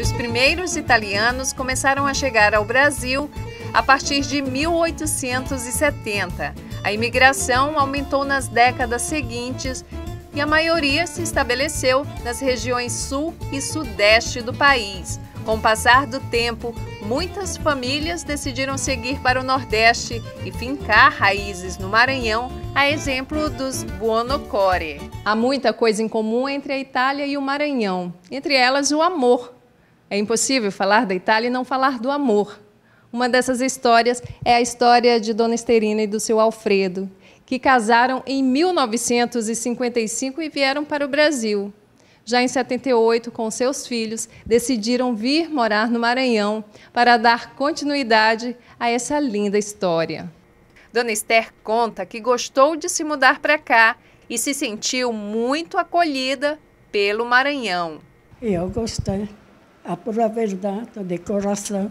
Os primeiros italianos começaram a chegar ao Brasil a partir de 1870. A imigração aumentou nas décadas seguintes e a maioria se estabeleceu nas regiões sul e sudeste do país. Com o passar do tempo, muitas famílias decidiram seguir para o Nordeste e fincar raízes no Maranhão, a exemplo dos Buonocore. Há muita coisa em comum entre a Itália e o Maranhão, entre elas o amor é impossível falar da Itália e não falar do amor. Uma dessas histórias é a história de Dona Esterina e do seu Alfredo, que casaram em 1955 e vieram para o Brasil. Já em 78, com seus filhos, decidiram vir morar no Maranhão para dar continuidade a essa linda história. Dona Esther conta que gostou de se mudar para cá e se sentiu muito acolhida pelo Maranhão. Eu gostei a pura verdade, de coração,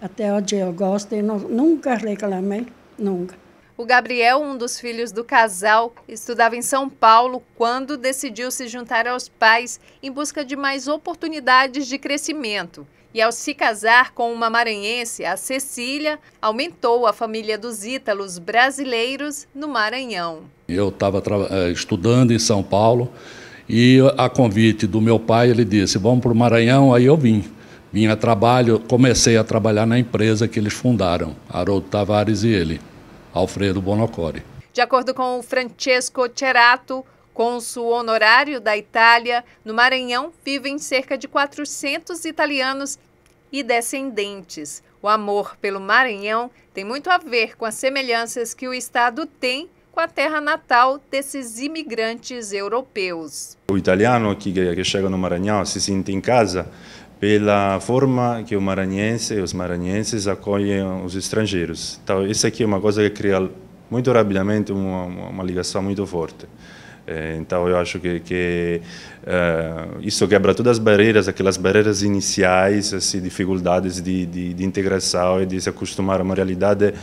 até onde eu gosto e não, nunca reclamei, nunca. O Gabriel, um dos filhos do casal, estudava em São Paulo quando decidiu se juntar aos pais em busca de mais oportunidades de crescimento. E ao se casar com uma maranhense, a Cecília, aumentou a família dos ítalos brasileiros no Maranhão. Eu estava eh, estudando em São Paulo e a convite do meu pai, ele disse: vamos para o Maranhão, aí eu vim. Vim a trabalho, comecei a trabalhar na empresa que eles fundaram, Haroldo Tavares e ele, Alfredo Bonocore. De acordo com o Francesco Cerato, cônsul honorário da Itália, no Maranhão vivem cerca de 400 italianos e descendentes. O amor pelo Maranhão tem muito a ver com as semelhanças que o Estado tem com a terra natal desses imigrantes europeus. O italiano que, que chega no Maranhão se sente em casa pela forma que o maranhense e os maranhenses acolhem os estrangeiros. Então, isso aqui é uma coisa que cria muito rapidamente uma, uma ligação muito forte. É, então, eu acho que, que uh, isso quebra todas as barreiras, aquelas barreiras iniciais, assim, dificuldades de, de, de integração e de se acostumar a uma realidade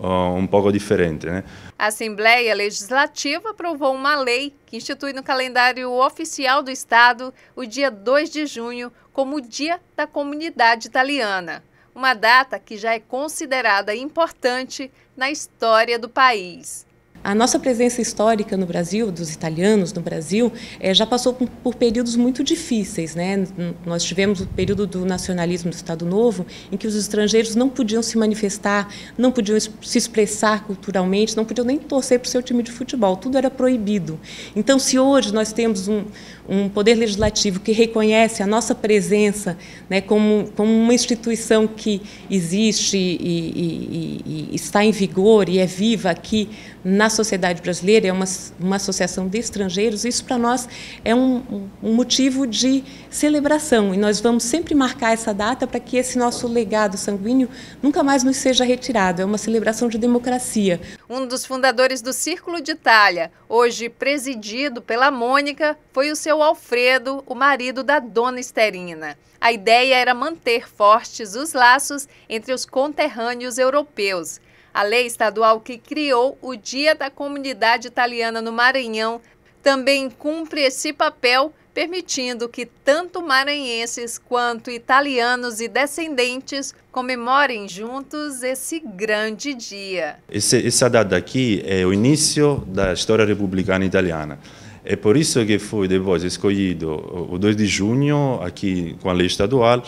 um pouco diferente. Né? A Assembleia Legislativa aprovou uma lei que institui no calendário oficial do Estado o dia 2 de junho como o Dia da Comunidade Italiana, uma data que já é considerada importante na história do país. A nossa presença histórica no Brasil, dos italianos no Brasil, é, já passou por, períodos muito difíceis. Né? Nós tivemos o período do nacionalismo do Estado Novo, em que os estrangeiros não podiam se manifestar, não podiam se expressar culturalmente, não podiam nem torcer para o seu time de futebol, tudo era proibido. Então, se hoje nós temos um, um poder legislativo que reconhece a nossa presença né, como, como uma instituição que existe e, e, e, e está em vigor e é viva aqui na Sociedade Brasileira, é uma, uma associação de estrangeiros, isso para nós é um, um, motivo de celebração e nós vamos sempre marcar essa data para que esse nosso legado sanguíneo nunca mais nos seja retirado. É uma celebração de democracia. Um dos fundadores do Círculo de Itália, hoje presidido pela Mônica, foi o seu Alfredo, o marido da dona Esterina. A ideia era manter fortes os laços entre os conterrâneos europeus. A lei estadual que criou o Dia da Comunidade Italiana no Maranhão também cumpre esse papel, permitindo que tanto maranhenses quanto italianos e descendentes comemorem juntos esse grande dia. Esse, essa data aqui é o início da história republicana italiana. É por isso que foi depois escolhido o 2 de junho, aqui com a lei estadual,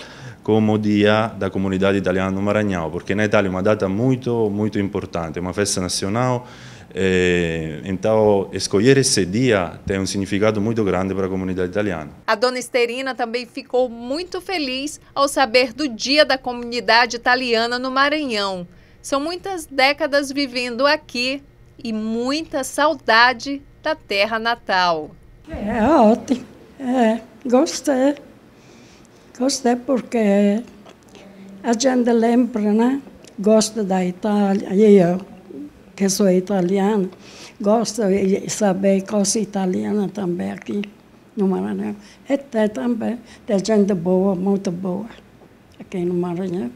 como Dia da Comunidade Italiana no Maranhão, porque na Itália é uma data muito, muito importante, é uma festa nacional, eh, então, escolher esse dia tem um significado muito grande para a comunidade italiana. A dona Esterina também ficou muito feliz ao saber do Dia da Comunidade Italiana no Maranhão. São muitas décadas vivendo aqui e muita saudade da terra natal. É ótimo, é, gostei. Gostei porque a gente lembra, né? gosta da Itália, e eu, que sou italiana, gosto de saber coisa italiana também aqui no Maranhão. E tem também, tem gente boa, muito boa, aqui no Maranhão,